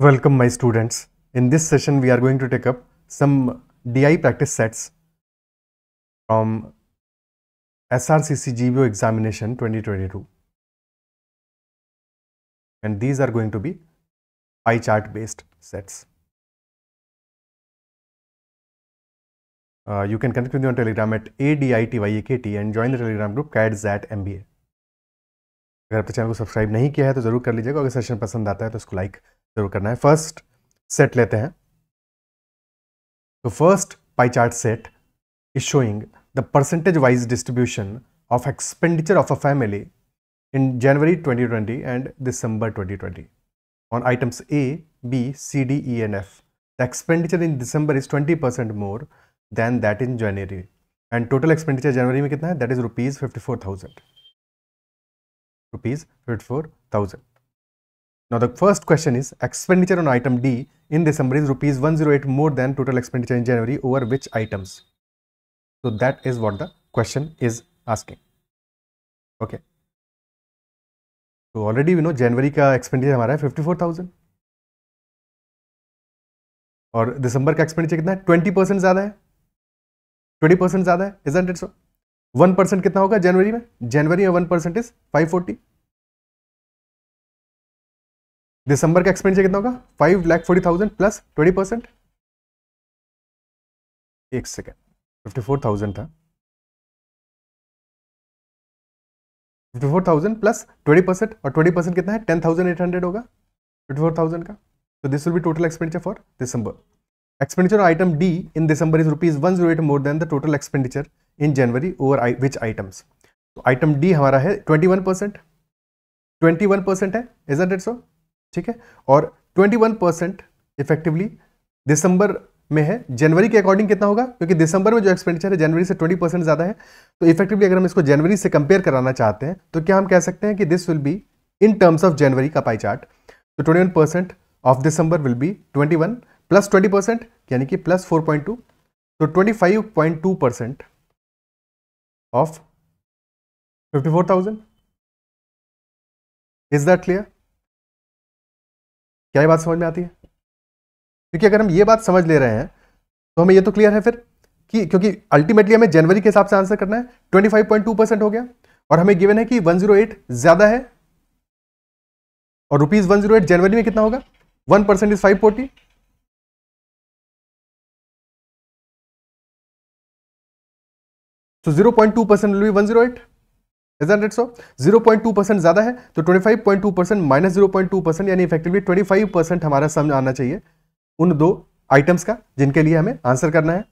Welcome my students. In this session we are going to take up some DI practice sets from SRCC GBO examination 2022 and these are going to be pie chart based sets. Uh, you can connect with me on telegram at ADITYAKT and join the telegram group CADS at MBA. If you have not subscribed to the channel तो जरूर कर लीजिएगा अगर session पसंद आता है तो शुरू करना है फर्स्ट सेट लेते हैं तो first pie chart set is showing the percentage wise distribution of expenditure of a family in January 2020 and December 2020 on items A B C D E and F the expenditure in December is 20 percent more than that in January and total expenditure January में कितना है that is rupees fifty four thousand rupees fifty four thousand Now the first question is expenditure on item D in December is rupees 108 more than total expenditure in January over which items? So that is what the question is asking. Okay. So already we know January ka expenditure hamara hai fifty four thousand और दिसंबर का expenditure कितना है twenty percent ज़्यादा है twenty percent ज़्यादा है is it so one percent कितना होगा जनवरी में जनवरी में one percent is five forty दिसंबर का एक्सपेंडिचर कितना होगा five lakh forty thousand plus twenty percent एक सेकेंड फिफ्टी फोर थाउजेंड था fifty four thousand plus twenty percent और ट्वेंटी परसेंट कितना है टेन थाउजेंड एट हंड्रेड होगा फिफ्टी फोर थाउजेंड का तो this will be total expenditure for December expenditure item D in December is rupees one zero eight more than the total expenditure in January over which items तो item D हमारा है twenty one percent twenty one percent है is it so ठीक है और 21 percent effectively दिसंबर में है जनवरी के अकॉर्डिंग कितना होगा क्योंकि दिसंबर में जो एक्सपेंडिचर है जनवरी से 20 परसेंट ज़्यादा है तो इफेक्टिवली अगर हम इसको जनवरी से कंपेयर कराना चाहते हैं तो क्या हम कह सकते हैं कि this will be in terms of January का पाई चार्ट तो twenty one percent of December will be twenty one plus twenty percent यानी कि प्लस फोर पॉइंट टू तो twenty five point two percent of fifty four thousand is that clear क्या ये बात समझ में आती है क्योंकि अगर हम ये बात समझ ले रहे हैं तो हमें ये तो क्लियर है फिर कि क्योंकि अल्टीमेटली हमें जनवरी के हिसाब से आंसर करना है 25.2 परसेंट हो गया और हमें गिवन है कि 108 ज्यादा है और रुपीज वन जीरो जनवरी में कितना होगा one percent is five forty so zero point two percent one zero eight इजन so? 0.2 परसेंट ज़्यादा है तो 25.2 परसेंट माइनस जीरो परसेंट यानी इफेक्टिवली 25 परसेंट हमारा सम आना चाहिए उन दो आइटम्स का जिनके लिए हमें आंसर करना है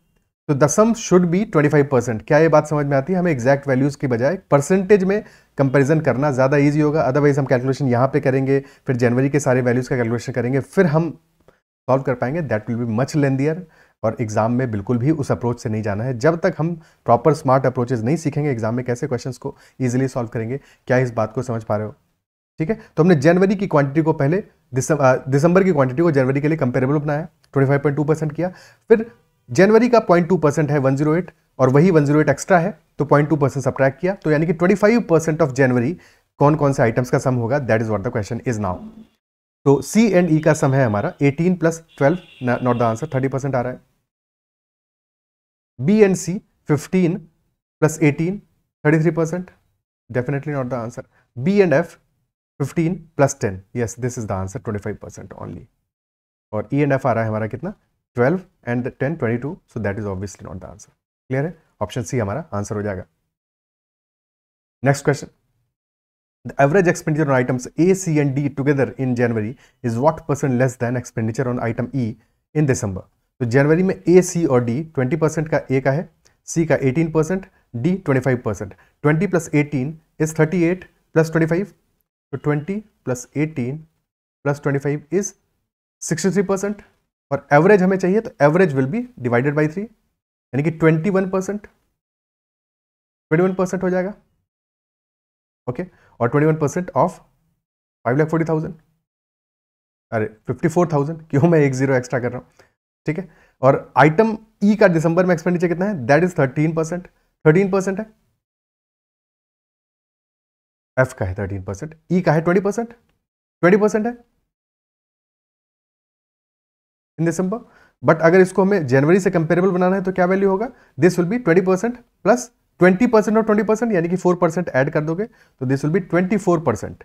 तो दसम शुड बी 25 परसेंट क्या ये बात समझ में आती है हमें एग्जैक्ट वैल्यूज़ की बजाय परसेंटेज में कंपैरिजन करना ज़्यादा ईजी होगा अदरवाइज हम कैलकुलेशन यहाँ पे करेंगे फिर जनवरी के सारे वैल्यूज़ का कैलकुलेशन करेंगे फिर हम सॉल्व कर पाएंगे that will be much lengthier और एग्ज़ाम में बिल्कुल भी उस अप्रोच से नहीं जाना है जब तक हम प्रॉपर स्मार्ट अप्रोचेज नहीं सीखेंगे एग्ज़ाम में कैसे क्वेश्चंस को ईजिली सॉल्व करेंगे क्या इस बात को समझ पा रहे हो ठीक है तो हमने जनवरी की क्वांटिटी को पहले दिसंबर की क्वांटिटी को जनवरी के लिए कंपेरेबल बनाया ट्वेंटी परसेंट किया फिर जनवरी का पॉइंट परसेंट है वन और वही वन एक्स्ट्रा है तो टू परसेंट सब्ट्रैक्ट किया तो यानी कि फाइव परसेंट ऑफ जनवरी कौन कौन से आइटम्स का सम होगा that is what the question is now तो सी एंड ई का सम है हमारा 18 plus twelve not the answer 30 percent आ रहा है B and C 15 plus 18 33% definitely not the answer B and F 15 plus 10 yes this is the answer 25% only Or E and F are 12 and 10 22 so that is obviously not the answer clear Option C our answer हो जाएगा next question The average expenditure on items A, C and D together in January is what percent less than expenditure on item E in December? तो जनवरी में ए सी और D twenty percent का ए का है C का eighteen percent D twenty five percent twenty plus eighteen is thirty eight plus twenty five तो twenty plus eighteen plus twenty five is sixty three percent और एवरेज हमें चाहिए तो average will be divided by three यानी कि twenty one percent twenty one percent हो जाएगा okay okay? और twenty one percent of five lakh forty thousand अरे फिफ्टी फोर थाउजेंड क्यों मैं एक जीरो एक्स्ट्रा कर रहा हूँ ठीक है और आइटम ई e का दिसंबर में एक्सपेंडिचर कितना है that is thirteen percent thirteen percent है एफ का है थर्टीन परसेंट ई का है ट्वेंटी परसेंट ट्वेंटी परसेंट है इन दिसंबर बट अगर इसको हमें जनवरी से कंपेरेबल बनाना है तो क्या वैल्यू होगा this will be twenty percent plus twenty percent और ट्वेंटी परसेंट यानी कि फोर परसेंट एड कर दोगे तो this will be twenty four percent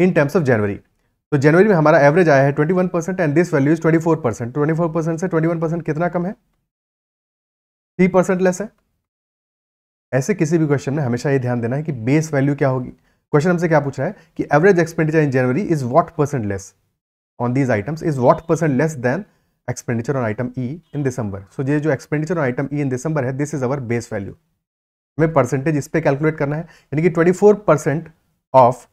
in terms of January तो जनवरी में हमारा एवरेज आया है 21 percent and this value is 24 percent twenty percent से 21 परसेंट कितना कम है थ्री परसेंट लेस है ऐसे किसी भी क्वेश्चन में हमेशा ये ध्यान देना है कि बेस वैल्यू क्या होगी क्वेश्चन हमसे क्या पूछ रहा है कि average expenditure in January is what percent less on these items is what percent less than expenditure on item E in December so ये जो expenditure on item E in December है this is our base value हमें percentage इस पर calculate करना है यानी कि 24 percent of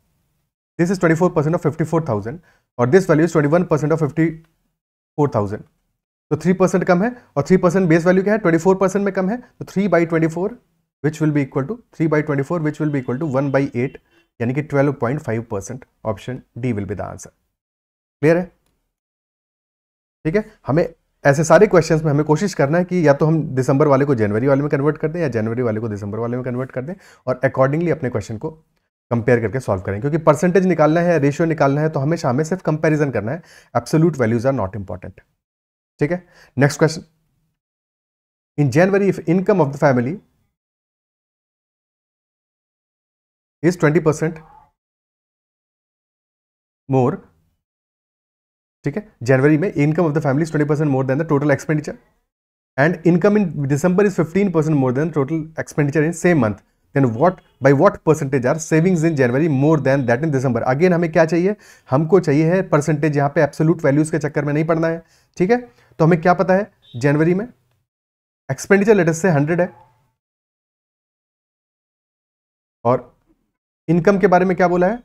this is 24% of 54000 और दिस वैल्यू इज 21% ऑफ 54000 तो 3% कम है और 3% बेस वैल्यू क्या है 24% में कम है तो 3 by twenty four which will be equal to three by twenty four which will be equal to one by eight यानी कि twelve point five percent option D will be the answer clear है ठीक है हमें ऐसे सारे questions में हमें कोशिश करना है कि या तो हम दिसंबर वाले को जनवरी वाले में कन्वर्ट कर दें या जनवरी वाले को दिसंबर वाले में कन्वर्ट कर दें और अकॉर्डिंगली अपने क्वेश्चन को कंपेयर करके सॉल्व करें क्योंकि परसेंटेज निकालना है रेशियो निकालना है तो हमेशा हमें सिर्फ कंपेरिजन करना है absolute values are not important ठीक है next question in January if income of the family is twenty percent more ठीक है जनवरी में income of the family is twenty percent more than the total expenditure and income in December is fifteen percent more than total expenditure in same month then what by what percentage are savings in January more than that in December again हमें क्या चाहिए हमको चाहिए है percentage यहाँ पे absolute values के चक्कर में नहीं पड़ना है ठीक है तो हमें क्या पता है जनवरी में एक्सपेंडिचर लेटेस्ट से हंड्रेड है और इनकम के बारे में क्या बोला है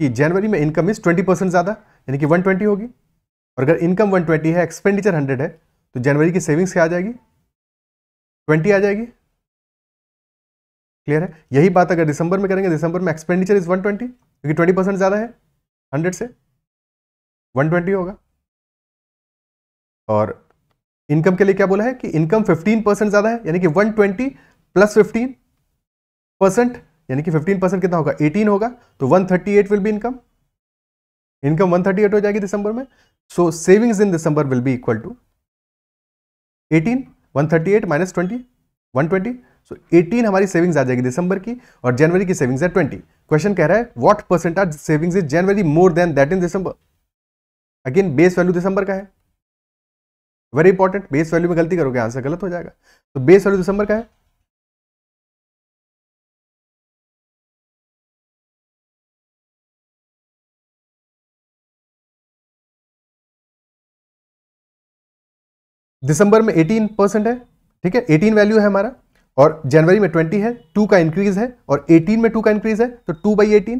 कि जनवरी में इनकम इज ट्वेंटी परसेंट ज़्यादा यानी कि वन ट्वेंटी होगी और अगर इनकम वन ट्वेंटी है एक्सपेंडिचर हंड्रेड है तो जनवरी की सेविंग्स क्या आ जाएगी ट्वेंटी आ जाएगी क्लियर है यही बात अगर दिसंबर में करेंगे दिसंबर में एक्सपेंडिचर इज वन ट्वेंटी क्योंकि ट्वेंटी परसेंट ज़्यादा है हंड्रेड से वन ट्वेंटी होगा और इनकम के लिए क्या बोला है कि इनकम फिफ्टीन परसेंट ज़्यादा है यानी कि one twenty plus fifteen percent यानी कि फिफ्टीन परसेंट कितना होगा एटीन होगा तो one thirty eight will be income income one thirty eight हो जाएगी दिसंबर में so savings in December will be equal to eighteen one thirty eight minus twenty one twenty so so 18 हमारी savings आ जाएगी दिसंबर की और जनवरी की सेविंग्स है 20 क्वेश्चन कह रहा है what percent are savings is January more than that in December again base value दिसंबर का है वेरी इंपॉर्टेंट बेस वैल्यू में गलती करोगे आंसर गलत हो जाएगा तो बेस वैल्यू दिसंबर का है दिसंबर में 18 परसेंट है ठीक है 18 वैल्यू है हमारा और जनवरी में ट्वेंटी है टू का इंक्रीज है और एटीन में टू का इंक्रीज है तो टू बाई एटीन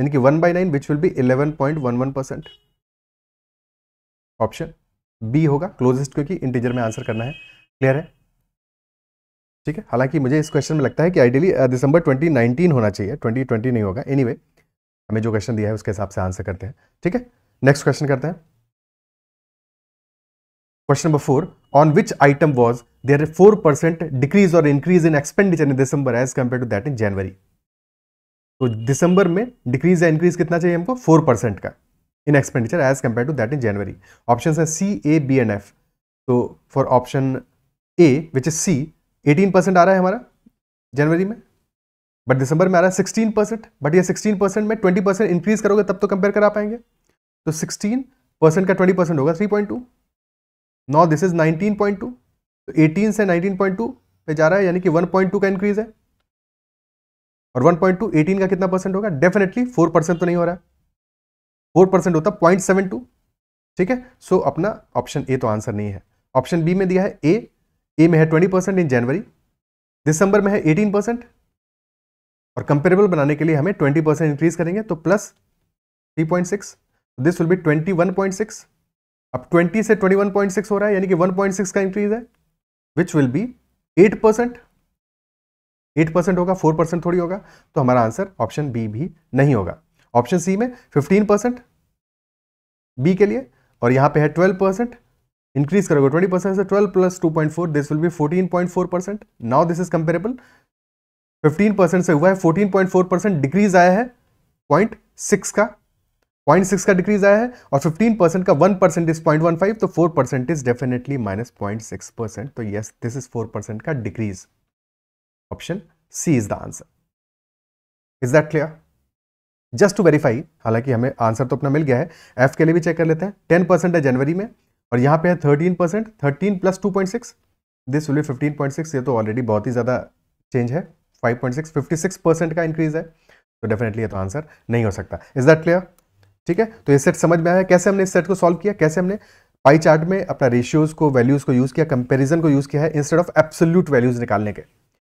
यानी कि one by nine which will be eleven point one one percent option B होगा क्लोजेस्ट क्योंकि इंटीजर में आंसर करना है क्लियर है ठीक है हालांकि मुझे इस क्वेश्चन में लगता है कि आइडियली दिसंबर 2019 होना चाहिए 2020 नहीं होगा एनीवे anyway, हमें जो क्वेश्चन दिया है उसके हिसाब से आंसर करते हैं ठीक है नेक्स्ट क्वेश्चन करते हैं Question number four, on which item was there a 4% decrease or increase in expenditure in December as compared to that in January? तो दिसंबर में डिक्रीज या इंक्रीज कितना चाहिए हमको 4% का in expenditure as compared to that in January option है C A B and F तो for option A which is C 18% आ रहा है हमारा जनवरी में बट दिसंबर में आ रहा है 16% बट ये 16% में 20% इंक्रीज करोगे तब तो कंपेयर करा पाएंगे तो 16 परसेंट का 20% होगा 3.2 नौ दिस इज 19.2 तो 18 से 19.2 पे जा रहा है यानी कि 1.2 का इंक्रीज है और 1.2 18 का कितना परसेंट होगा डेफिनेटली 4 परसेंट तो नहीं हो रहा है 4 परसेंट होता पॉइंट सेवन टू ठीक है सो so, अपना ऑप्शन ए तो आंसर नहीं है ऑप्शन बी में दिया है ए ए में है ट्वेंटी परसेंट इन जनवरी दिसंबर में है एटीन परसेंट और कंपेरेबल बनाने के लिए हमें ट्वेंटी परसेंट इंक्रीज करेंगे तो plus three point six this will be twenty one point six अब 20 से 21.6 हो रहा है यानी कि 1.6 का इंक्रीज है which will be 8 percent eight percent होगा 4 परसेंट थोड़ी होगा तो हमारा आंसर ऑप्शन बी भी नहीं होगा ऑप्शन सी में फिफ्टीन परसेंट बी के लिए और यहां पे है ट्वेल्व परसेंट इंक्रीज करोगे ट्वेंटी परसेंट से twelve plus two point four this will be fourteen point four percent now this is comparable fifteen percent से हुआ है fourteen point four percent decrease आया है पॉइंट सिक्स का पॉइंट सिक्स का decrease आया है और फिफ्टीन परसेंट का one percent is point one five तो four percent is definitely minus point six percent तो yes this is four percent का decrease option C is the answer is that clear just to verify हालांकि हमें answer तो अपना मिल गया है F के लिए भी चेक कर लेते हैं टेन परसेंट है जनवरी में और यहां पे है thirteen percent thirteen plus two point six this will fifteen point six ये तो ऑलरेडी बहुत ही ज़्यादा चेंज है five point six fifty six percent का इंक्रीज है तो डेफिनेटली ये तो आंसर नहीं हो सकता इज दैट क्लियर ठीक है तो ये सेट समझ में आया कैसे हमने इस सेट को सॉल्व किया कैसे हमने पाई चार्ट में अपना रेशियोज को वैल्यूज को यूज किया कंपेरिजन को यूज किया है इंस्टेड ऑफ एब्सोल्यूट वैल्यूज निकालने के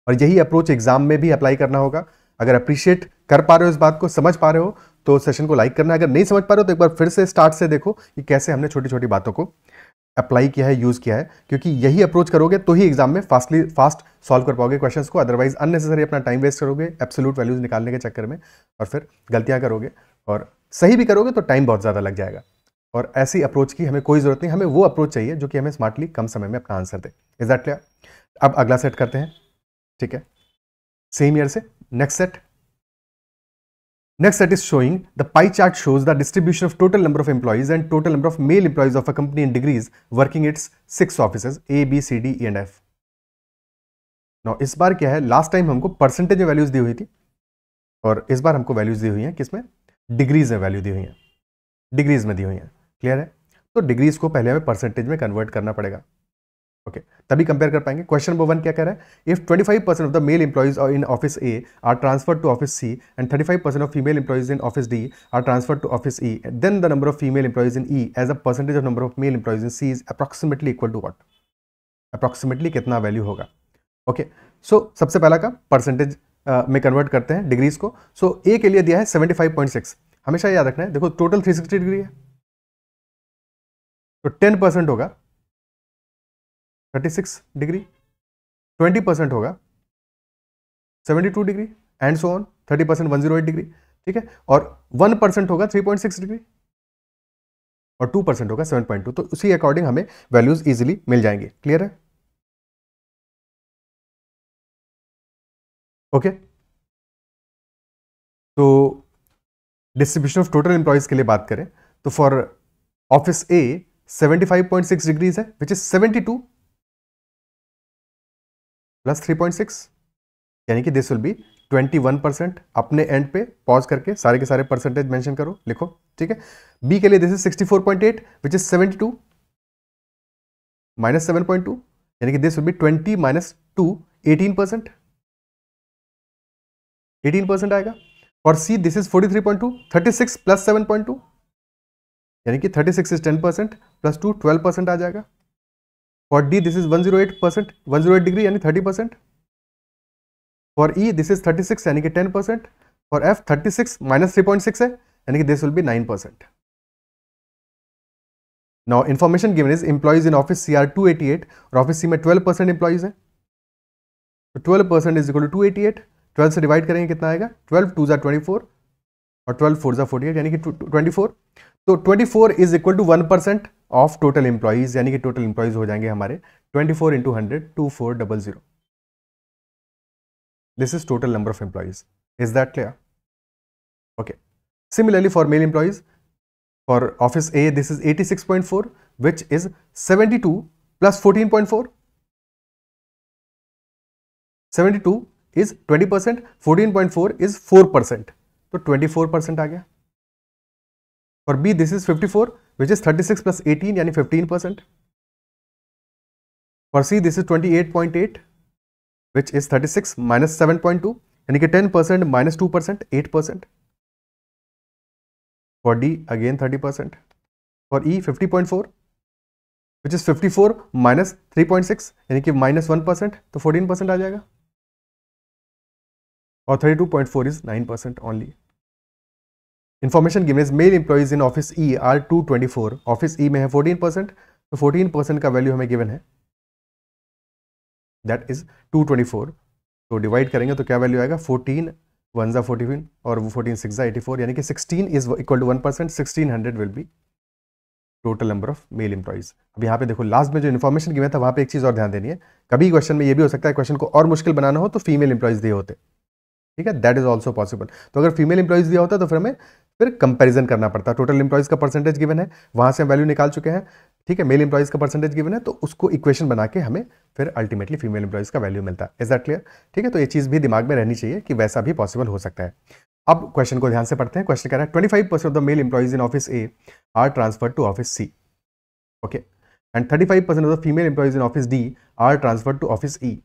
और यही अप्रोच एग्जाम में भी अप्लाई करना होगा अगर अप्रिशिएट कर पा रहे हो इस बात को समझ पा रहे हो तो सेशन को लाइक करना अगर नहीं समझ पा रहे हो तो एक बार फिर से स्टार्ट से देखो कि कैसे हमने छोटी छोटी बातों को अप्लाई किया है यूज़ किया है क्योंकि यही अप्रोच करोगे तो ही एग्जाम में फास्टली फास्ट सॉल्व कर पाओगे क्वेश्चंस को अदरवाइज अननेसेसरी अपना टाइम वेस्ट करोगे एब्सोल्यूट वैल्यूज निकालने के चक्कर में और फिर गलतियां करोगे और सही भी करोगे तो टाइम बहुत ज़्यादा लग जाएगा और ऐसी अप्रोच की हमें कोई ज़रूरत नहीं हमें वो अप्रोच चाहिए जो कि हमें स्मार्टली कम समय में अपना आंसर दे इज दैट क्लियर अब अगला सेट करते हैं ठीक है सेम ईयर से next set next set is showing the pie chart shows the distribution of total number of employees and total number of male employees of a company in degrees working its six office A B C D and F नौ इस बार क्या है last time हमको percentage में values दी हुई थी और इस बार हमको वैल्यूज दी हुई हैं किसमें डिग्रीज में वैल्यू दी हुई है डिग्रीज में दी हुई है क्लियर है तो डिग्रीज को पहले हमें परसेंटेज में कन्वर्ट करना पड़ेगा ओके okay, तभी कंपेयर कर पाएंगे क्वेश्चन नंबर वन क्या कह रहा है if 25 percent of the male employees in office A are transfer to office C and 35 percent of female employees in office D are transfer to office E then the number of female employees in E as a percentage of number of male employees in C is approximately equal to what approximately कितना value होगा okay okay, so so, सबसे पहला का percentage में convert करते हैं degrees को सो so, ए के लिए दिया है 75.6 हमेशा याद रखना है देखो टोटल 360 डिग्री है तो 10 परसेंट होगा 36 डिग्री 20 परसेंट होगा 72 degree and so on 30 percent one degree ठीक है और 1 परसेंट होगा 3.6 डिग्री और 2 परसेंट होगा 7.2 तो उसी अकॉर्डिंग हमें वैल्यूज़ इजिली मिल जाएंगे क्लियर है ओके तो डिस्ट्रीब्यूशन ऑफ टोटल एम्प्लॉयज़ के लिए बात करें तो फॉर ऑफिस ए 75.6 डिग्रीज है विच इज 72 प्लस 3.6 यानी कि दिस विल बी 21 परसेंट अपने एंड पे पॉज करके सारे के सारे परसेंटेज मेंशन करो लिखो ठीक है बी के लिए this is 64.8 which is 72 minus seven point two यानी कि this will be twenty minus two eighteen percent eighteen percent आएगा और C this is forty three point two thirty six plus seven point two यानी कि thirty six is ten percent plus two twelve percent आ जाएगा for D this is one zero eight percent one zero eight degree यानी thirty percent for E this is thirty six यानी कि ten percent for F thirty six minus three point six है यानी कि this will be nine percent now information given is employees in office C are two eighty eight और office C में twelve percent employees है twelve percent is equal to two eighty eight 12 से divide करेंगे कितना आएगा 12 to जै twenty और 12 four जै फोर्टी यानी कि 24 तो four is equal to one percent of total employees यानी कि टोटल इंप्लॉइज हो जाएंगे हमारे twenty four into hundred two four double zero this is total number of employees is that clear okay similarly for male employees for office A this is eighty six point four which is seventy two plus fourteen point four seventy two is 20 percent fourteen is 4 percent तो 24 percent आ गया और B this is 54 four which is thirty six plus eighteen यानी fifteen percent और C this is 28.8 which is 36 minus seven point two यानी कि 10 percent minus two percent eight percent for D again 30 percent for E 50.4 which is 54 four minus three point six यानी कि minus one percent तो fourteen percent आ जाएगा और thirty two point four is nine percent only information given is male employees in office E are two twenty four office E में है fourteen percent तो fourteen percent का value हमें given है that is to twenty four तो divide करेंगे तो क्या वैल्यू आएगा फोर्टीन वन ज़ा फोर्टीन और वो फोर्टीन सिक्स ज़ा एटी फोर यानी कि sixteen is equal to one percent sixteen hundred will be total number of male employees अब यहाँ पे देखो लास्ट में जो इन्फॉर्मेशन गिवन था वहाँ पे एक चीज़ और ध्यान देनी है कभी क्वेश्चन में ये भी हो सकता है क्वेश्चन को और मुश्किल बनाना हो तो फीमेल एम्प्लॉयज़ दिए होते हैं ठीक है दैट इज ऑल्सो पॉसिबल तो अगर फीमेल इंप्लॉयज़ दिया होता तो फिर हमें फिर कंपेरिजन करना पड़ता है टोटल एम्प्लॉयज़ का परसेंटेज गिवन है वहां से हम वैल्यू निकाल चुके हैं ठीक है मेल इंप्लॉयज का परसेंटेज गिवन है तो उसको इक्वेशन बना के हमें फिर अल्टीमेटली फीमेल इंप्लॉयज का वैल्यू मिलता है इज दैट क्लियर ठीक है तो ये चीज़ भी दिमाग में रहनी चाहिए कि वैसा भी पॉसिबल हो सकता है अब क्वेश्चन को ध्यान से पढ़ते हैं क्वेश्चन कह रहा है twenty five percent of the male employees in office A are transfer to office C okay and thirty five percent of the female employees in office D are transfer to office E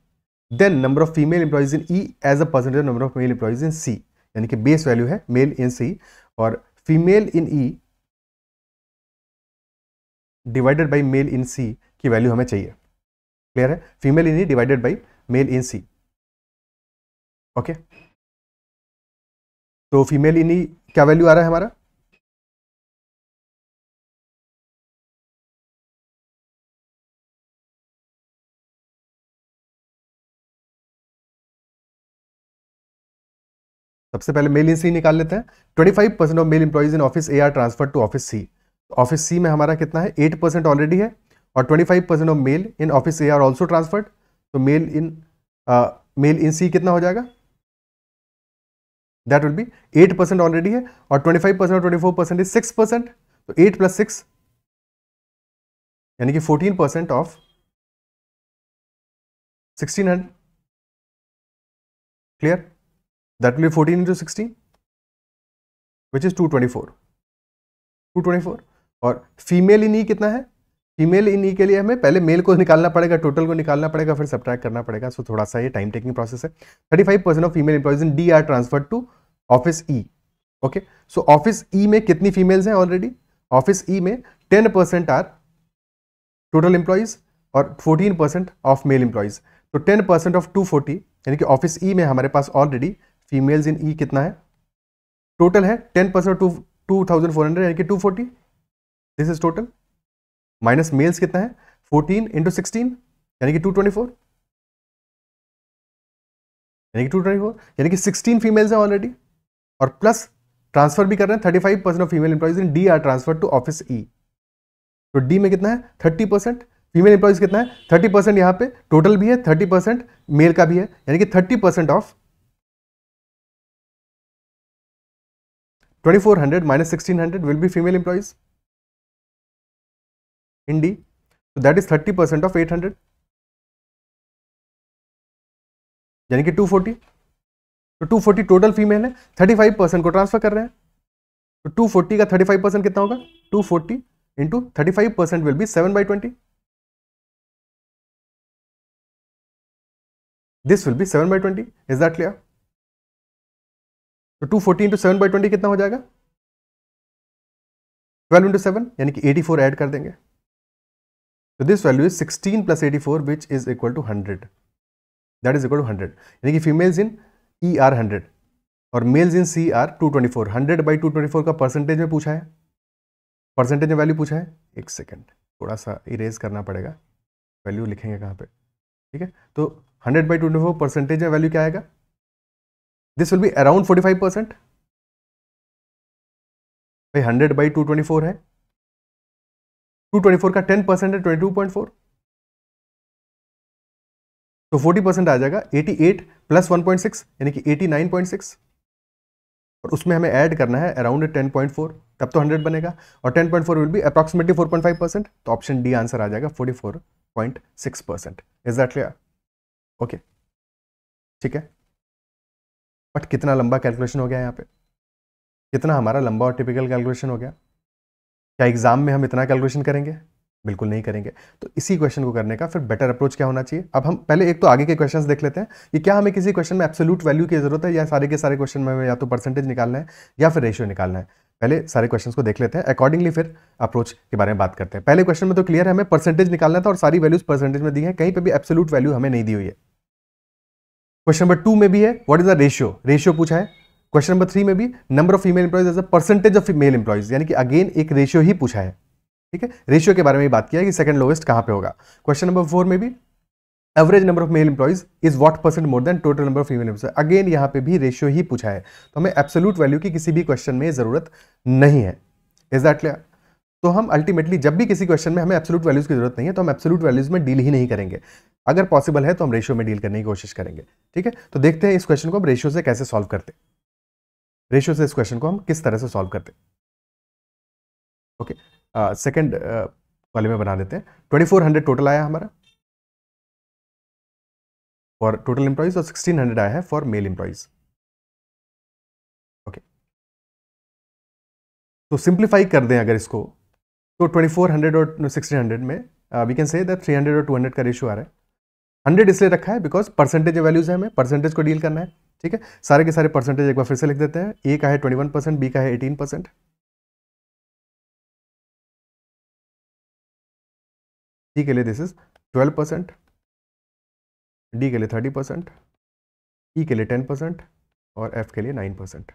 then number of female employees in E as a percentage number of male employees in C यानी कि base value है male in C और female in E divided by male in C की value हमें चाहिए clear है female in E divided by male in C okay तो female in E क्या वैल्यू आ रहा है हमारा सबसे पहले मेल इन सी निकाल लेते हैं twenty five percent of male employees in office A are transfer to office C office C में हमारा कितना है एट परसेंट ऑलरेडी है और twenty five percent of male in office A are also transferred तो male in male in C कितना हो जाएगा that will be eight percent already है और ट्वेंटी फाइव परसेंट और twenty four percent is six percent तो eight plus six यानी कि fourteen percent of sixteen hundred clear that will be 14 into 16 which is 224 224 और फीमेल इन ई कितना है female in ई के लिए हमें पहले मेल को निकालना पड़ेगा टोटल को निकालना पड़ेगा फिर सब्ट्रैक्ट करना पड़ेगा सो थोड़ा सा ये टाइम टेकिंग प्रोसेस है 35 percent of female employees in D are transfer to office E okay so office E में कितनी फीमेल्स हैं ऑलरेडी ऑफिस ई में 10 परसेंट आर टोटल इंप्लॉइज और 14 परसेंट ऑफ मेल इंप्लॉइज तो 10 परसेंट ऑफ 240 यानी कि office e e में हमारे पास ऑलरेडी फीमेल्स इन ई कितना है टोटल है ten percent two two thousand four hundred यानी कि two forty this is total minus males कितना है फोर्टीन इंटू सिक्सटीन यानी कि टू ट्वेंटी फोर यानी कि टू ट्वेंटी फोर यानी कि सिक्सटीन फीमेल्स हैं ऑलरेडी और प्लस ट्रांसफर भी कर रहे हैं thirty five percent of female employees in D are transfer to office E तो डी में कितना है थर्टी परसेंट फीमेल एम्प्लॉयज कितना है थर्टी परसेंट यहाँ पे टोटल भी है थर्टी परसेंट मेल का भी है यानी कि thirty percent of 2400 minus 1600 will be female employees in D. So that is 30% of 800. यानी कि 240 तो 240 टोटल फीमेल है 35 परसेंट को ट्रांसफर कर रहे हैं तो 240 का 35 परसेंट कितना होगा 240 forty into thirty percent will be 7 by twenty this will be 7 by twenty is that clear तो two forty into seven by twenty कितना हो जाएगा ट्वेल्व इंटू सेवन यानी कि एटी फोर ऐड कर देंगे तो this value is sixteen plus eighty four which is equal to hundred that is equal to hundred यानी कि females in E are hundred और males in C are two twenty four hundred by two twenty four का percentage में पूछा है percentage में value पूछा है एक सेकेंड थोड़ा सा इरेज करना पड़ेगा वैल्यू लिखेंगे कहाँ पे ठीक है तो hundred by twenty four percentage में वैल्यू क्या आएगा this will be around forty five percent भाई hundred by two twenty four है टू ट्वेंटी फोर का टेन परसेंट है ट्वेंटी टू पॉइंट फोर तो फोर्टी परसेंट आ जाएगा eighty eight plus one point six यानी कि एटी नाइन पॉइंट सिक्स और उसमें हमें ऐड करना है अराउंड टेन पॉइंट फोर तब तो हंड्रेड बनेगा और टेन पॉइंट फोर विल भी approximately four point five percent तो ऑप्शन डी आंसर आ जाएगा forty four point six percent is that clear okay ठीक है बट कितना लंबा कैलकुलेशन हो गया यहाँ पे कितना हमारा लंबा और टिपिकल कैलकुलेशन हो गया क्या एग्ज़ाम में हम इतना कैलकुलेशन करेंगे बिल्कुल नहीं करेंगे तो इसी क्वेश्चन को करने का फिर बेटर अप्रोच क्या होना चाहिए अब हम पहले एक तो आगे के क्वेश्चंस देख लेते हैं कि क्या हमें किसी क्वेश्चन में एब्सोल्यूट वैल्यू की जरूरत है या सारे के सारे क्वेश्चन में या तो परसेंटेज निकालना है या फिर रेशियो निकालना है पहले सारे क्वेश्चन को देख लेते हैं अकॉर्डिंगली फिर अप्रोच के बारे में बात करते हैं पहले क्वेश्चन में तो क्लियर है हमें परसेंटेज निकालना था और सारी वैल्यूज परसेंटेज में दी है कहीं पर भी एब्सोलूट वैल्यू हमें नहीं दी हुई है क्वेश्चन नंबर टू में भी है what is the ratio ratio पूछा है क्वेश्चन नंबर थ्री में भी number of female employees as a percentage of male employees यानी कि अगेन एक रेशियो ही पूछा है ठीक है रेशियो के बारे में बात किया है कि सेकंड लोवेस्ट कहां पर होगा क्वेश्चन नंबर फोर में भी average number of male employees is what percent more than total number of female employee again यहां पर भी रेशियो ही पूछा है तो हमें एब्सोल्यूट वैल्यू की किसी भी क्वेश्चन में जरूरत नहीं है इज दैट क्लियर तो हम अल्टीमेटली जब भी किसी क्वेश्चन में हमें एब्सोलूट वैल्यूज़ की जरूरत नहीं है तो हम एब्सोलूट वैल्यूज़ में डील ही नहीं करेंगे अगर पॉसिबल है तो हम रेशियो में डील करने की कोशिश करेंगे ठीक है तो देखते हैं इस क्वेश्चन को हम रेशियो से कैसे सॉल्व करते रेशियो से इस क्वेश्चन को हम किस तरह से सॉल्व करते ओके सेकेंड वाले में बना देते हैं ट्वेंटी फोर हंड्रेड टोटल आया हमारा फॉर टोटल एम्प्लॉयज और सिक्सटीन हंड्रेड आया है फॉर मेल एम्प्लॉयज ओके तो सिंप्लीफाई कर दें अगर इसको तो 2400 और 1600 में वी कैन से दैट 300 और 200 का रेशियो आ रहा है हंड्रेड इसलिए रखा है बिकॉज परसेंटेज वैल्यूज है हमें परसेंटेज को डील करना है ठीक है सारे के सारे परसेंटेज एक बार फिर से लिख देते हैं ए का है 21 परसेंट बी का है 18 परसेंट सी के लिए दिस इज 12 परसेंट डी के लिए 30 परसेंट ई के लिए 10 परसेंट और एफ के लिए 9 परसेंट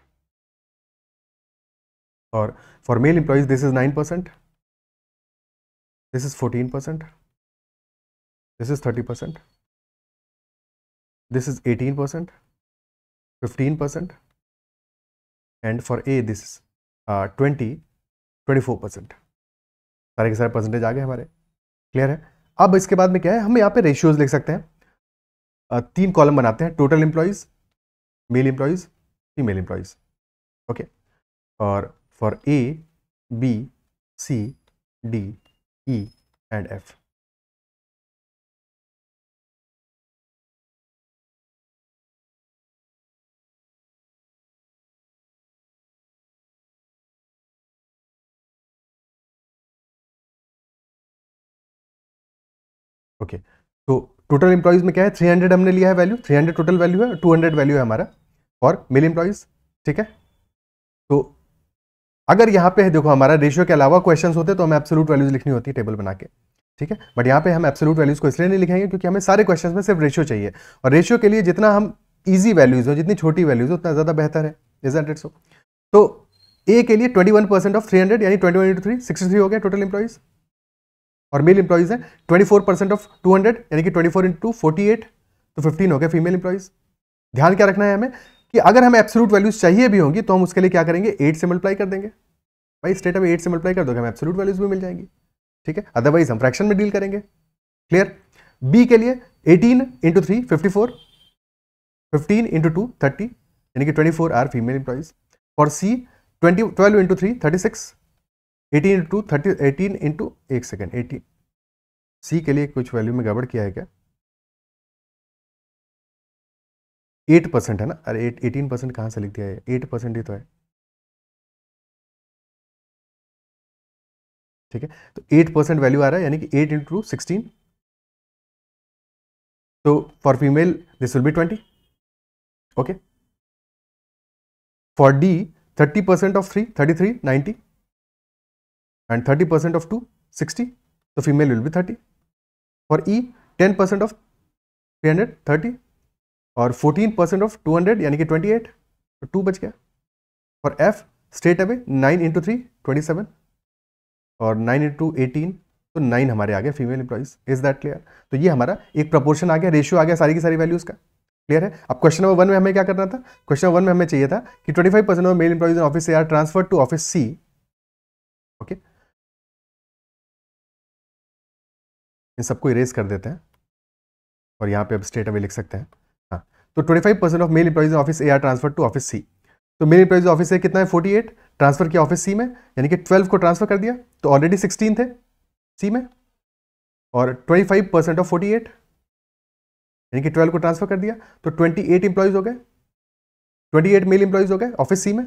और for male employees this is 9 percent this is 14% this is 30% this is 18% 15% and for a this is uh, 20 24% सारे के सारे परसेंटेज आ गए हमारे क्लियर है अब इसके बाद में क्या है हम यहाँ पे रेशियोज लिख सकते हैं तीन कॉलम बनाते हैं total employees male employees female employees okay और for A B C D E and F. Okay तो टोटल एम्प्लॉयज़ में क्या है 300 हमने लिया है वैल्यू 300 टोटल वैल्यू है 200 वैल्यू है हमारा और मेल एम्प्लॉयज़ ठीक है तो अगर यहाँ पे है देखो हमारा रेशियो के अलावा क्वेश्चन होते तो हमें एब्सोलूट वैल्यूज लिखनी होती है टेबल बना के ठीक है बट यहाँ पे हम एब्सोलूट वैल्यूज को इसलिए नहीं लिखेंगे क्योंकि हमें सारे क्वेश्चन में सिर्फ रेशियो चाहिए और रेशियो के लिए जितना हम ईजी वैल्यूज हो जितनी छोटी वैल्यूज हो उतना ज़्यादा बेहतर है इज इट सो तो ए के लिए वन परसेंट ऑफ हंड्रेड यानी twenty one into three sixty हो गया टोटल एम्प्लॉइज और मेल इंप्लॉइज है ट्वेंटी परसेंट ऑफ हंड्रेड यानी कि ट्वेंटी फोर इंटू फोर्टी तो फिफ्टीन हो गया फीमेल इंप्लॉइज ध्यान क्या रखना है हमें कि अगर हमें एब्सोलूट वैल्यूज चाहिए भी होंगी तो हम उसके लिए क्या करेंगे एट से मल्टीप्लाई कर देंगे भाई स्टेट हमें एट से मल्टीप्लाई कर दोगे हमें एब्सोलूट वैल्यूज भी मिल जाएंगी ठीक है अदरवाइज हम फ्रैक्शन में डील करेंगे क्लियर बी के लिए eighteen into three fifty four fifteen into two thirty यानी कि twenty four are female employees और C twenty twelve into three thirty six eighteen into thirty eighteen into एक second eighteen C के लिए कुछ value में गड़बड़ किया है क्या एट परसेंट है ना अरे एट एटीन परसेंट कहाँ से लिख दिया है एट परसेंट ही तो है ठीक है तो एट परसेंट वैल्यू आ रहा है यानी कि एट इंटू सिक्सटीन तो for female this will be twenty okay for D thirty percent of three thirty three ninety and thirty percent of two sixty तो female will be thirty for E ten percent of three hundred thirty और 14 percent of 200 यानी कि 28 तो to बच गया और F straight away nine into three twenty seven और nine into eighteen तो नाइन हमारे आ गया female employees is that clear तो ये हमारा एक प्रपोर्शन आ गया रेशियो आ गया सारी की सारी वैल्यूज़ का क्लियर है अब क्वेश्चन नंबर वन में हमें क्या करना था क्वेश्चन नंबर वन में हमें चाहिए था कि twenty five percent of male employees office से are transfer to office C okay इन सबको इरेज कर देते हैं और यहाँ पे अब स्टेट अवे लिख सकते हैं तो 25% of male employees office A are transfer to office C तो मेल इंप्लाइज ऑफिस ए कितना है 48 ट्रांसफर किया ऑफिस सी में यानी कि 12 को ट्रांसफर कर दिया तो ऑलरेडी 16 थे सी में और 25 परसेंट ऑफ 48 यानी कि 12 को ट्रांसफर कर दिया तो 28 एट इंप्लॉयज हो गए 28 मेल इंप्लॉयज हो गए ऑफिस सी में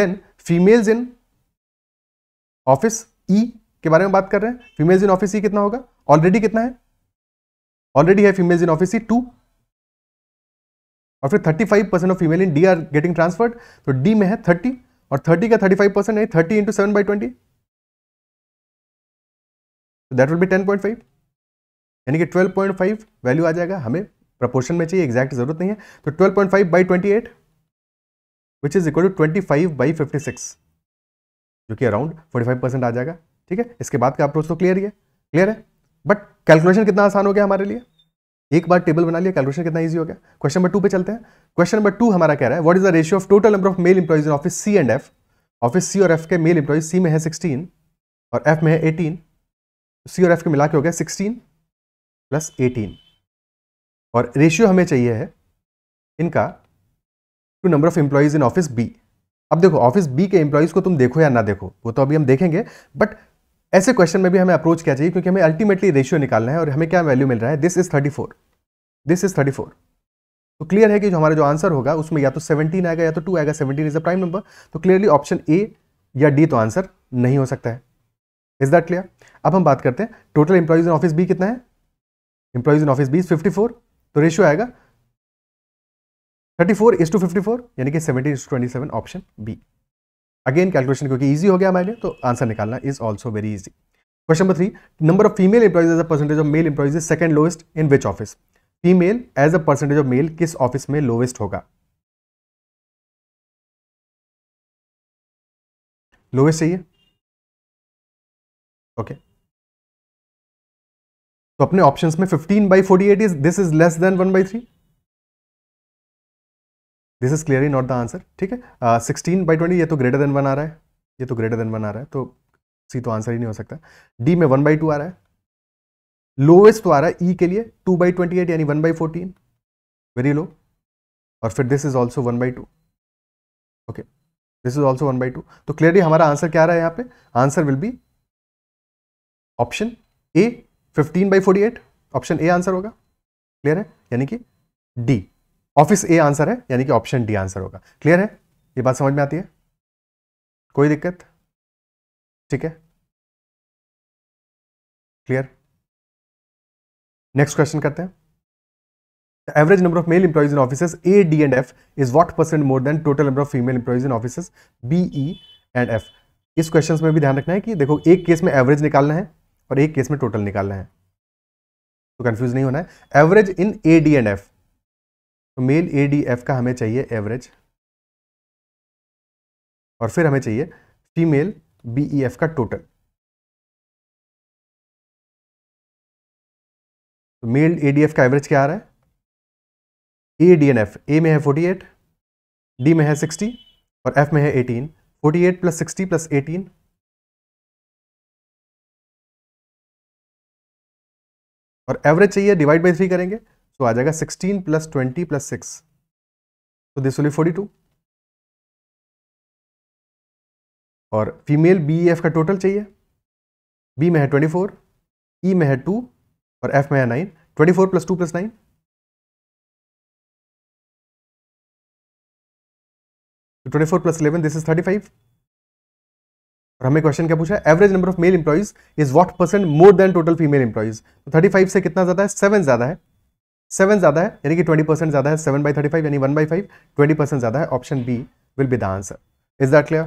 then females in office E के बारे में बात कर रहे हैं फीमेल्स इन ऑफिस ई कितना होगा ऑलरेडी कितना है already have females in office too और फिर 35 percent of female in D are getting transferred तो डी में है 30 और 30 का 35 परसेंट है thirty into seven by twenty that will be 10.5 यानी कि 12.5 वैल्यू आ जाएगा हमें प्रपोर्शन में चाहिए एग्जैक्ट जरूरत नहीं है तो 12.5 point five by twenty eight which is equal to twenty five by fifty six जो कि अराउंड 45 परसेंट आ जाएगा ठीक है इसके बाद का आप तो क्लियर ही है क्लियर है बट कैलकुलेशन कितना आसान हो गया हमारे लिए एक बार टेबल बना लिया कैलकुलेशन कितना ईजी हो गया क्वेश्चन नंबर टू पे चलते हैं क्वेश्चन नंबर टू हमारा कह रहा है what is the ratio of total number of male employees in office C and F office C और एफ के मेल इंप्लॉइज सी में है सिक्सटीन और एफ में है एटीन सी और एफ के मिला के हो गया सिक्सटीन प्लस एटीन और रेशियो हमें चाहिए है इनका to number of employees in office B अब देखो ऑफिस बी के एम्प्लॉयज़ को तुम देखो या ना देखो वो तो अभी हम देखेंगे बट ऐसे क्वेश्चन में भी हमें अप्रोच क्या चाहिए क्योंकि हमें अल्टीमेटली रेशियो निकालना है और हमें क्या वैल्यू मिल रहा है this is thirty four this is thirty four तो क्लियर है कि जो हमारा जो आंसर होगा उसमें या तो सेवनटीन आएगा या तो टू आएगा seventeen is a prime number तो क्लियरली ऑप्शन ए या डी तो आंसर नहीं हो सकता है इज दैट क्लियर अब हम बात करते हैं total employees in office B कितना है employees in office B fifty four तो रेशियो आएगा thirty four is to fifty four यानी कि seventeen is to twenty seven option B again calculation क्योंकि ईजी हो गया हमारे लिए तो आंसर निकालना is also very easy question number three number of female employees as a percentage of male employees is second lowest in which office female as a percentage of male किस office में lowest होगा lowest चाहिए okay okay. तो अपने options में 15 by forty eight is this is less than 1 by three this is clearly not the answer ठीक है sixteen by twenty ये तो ग्रेटर देन वन आ रहा है ये तो ग्रेटर देन वन आ रहा है तो सी तो आंसर ही नहीं हो सकता डी में वन बाई टू आ रहा है लोवेस्ट तो आ रहा है ई e के लिए टू बाई ट्वेंटी एट यानी one by fourteen very low और फिर this is also one by two okay this is also one by two तो क्लियरली हमारा आंसर क्या आ रहा है यहाँ पे answer will be option A fifteen by forty eight option A answer होगा क्लियर है यानी कि डी ऑफिस ए आंसर है यानी कि ऑप्शन डी आंसर होगा क्लियर है ये बात समझ में आती है कोई दिक्कत ठीक है क्लियर नेक्स्ट क्वेश्चन करते हैं average number of male employees in office A D and F is what percent more than total number of female employees in office B E and F इस क्वेश्चन में भी ध्यान रखना है कि देखो एक केस में एवरेज निकालना है और एक केस में टोटल निकालना है तो कंफ्यूज नहीं होना है average in A D and F तो मेल ए डी एफ का हमें चाहिए एवरेज और फिर हमें चाहिए फीमेल बी ई एफ का टोटल तो मेल ए डी एफ का एवरेज क्या आ रहा है A D and F A में है फोर्टी एट डी में है सिक्सटी और एफ में है eighteen forty eight plus sixty plus eighteen और एवरेज चाहिए डिवाइड बाई थ्री करेंगे सो आ जाएगा sixteen plus twenty plus six तो दिस विल फोर्टी टू और फीमेल बी एफ का टोटल चाहिए बी में है ट्वेंटी फोर ई में है टू और एफ में है nine twenty four plus two plus nine twenty four plus eleven this is thirty five और हमें क्वेश्चन क्या पूछा average number of male employees is what percent more than total female employees तो thirty five से कितना ज्यादा है seven ज्यादा है सेवन ज़्यादा है यानी कि ट्वेंटी परसेंट ज़्यादा है सेवन बाई थर्टी फाइव यानी one by five twenty percent ज़्यादा है option B will be the answer is that clear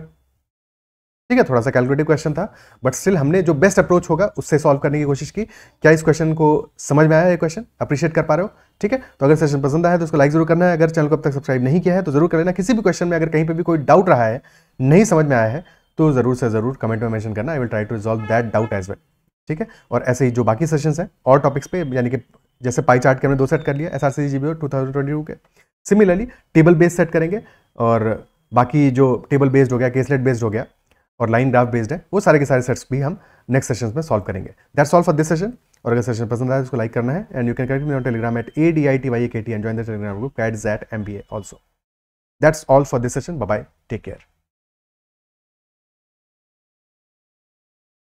ठीक है थोड़ा सा कैलकुलेटिव क्वेश्चन था बट स्टिल हमने जो बेस्ट अप्रोच होगा उससे सॉल्व करने की कोशिश की क्या इस क्वेश्चन को समझ में आया ये क्वेश्चन अप्रिशिएट कर पा रहे हो ठीक है तो अगर सेशन पसंद आया तो उसको लाइक जरूर करना है अगर चैनल को अब तक सब्सक्राइब नहीं किया है तो जरूर कर लेना किसी भी क्वेश्चन में अगर कहीं पर भी कोई डाउट रहा है नहीं समझ में आया है तो जरूर से जरूर कमेंट में मैंशन करना I will try to resolve that doubt as well ठीक है और ऐसे ही जो बाकी सेशंस हैं और टॉपिक्स पे यानी कि जैसे पाई चार्ट के हमने दो सेट कर लिया S R C G B two thousand twenty two के सिमिलरली टेबल बेस्ड सेट करेंगे और बाकी जो टेबल बेस्ड हो गया केसलेट बेस्ड हो गया और लाइन ग्राफ बेस्ड है वो सारे के सारे सेट्स भी हम नेक्स्ट सेशन में सॉल्व करेंगे that's all for this session और अगर सेशन पसंद आए तो उसको लाइक करना है and you can connect me Telegram at A D I T Y K T and join the Telegram group at Z M B A also that's all for this session bye take care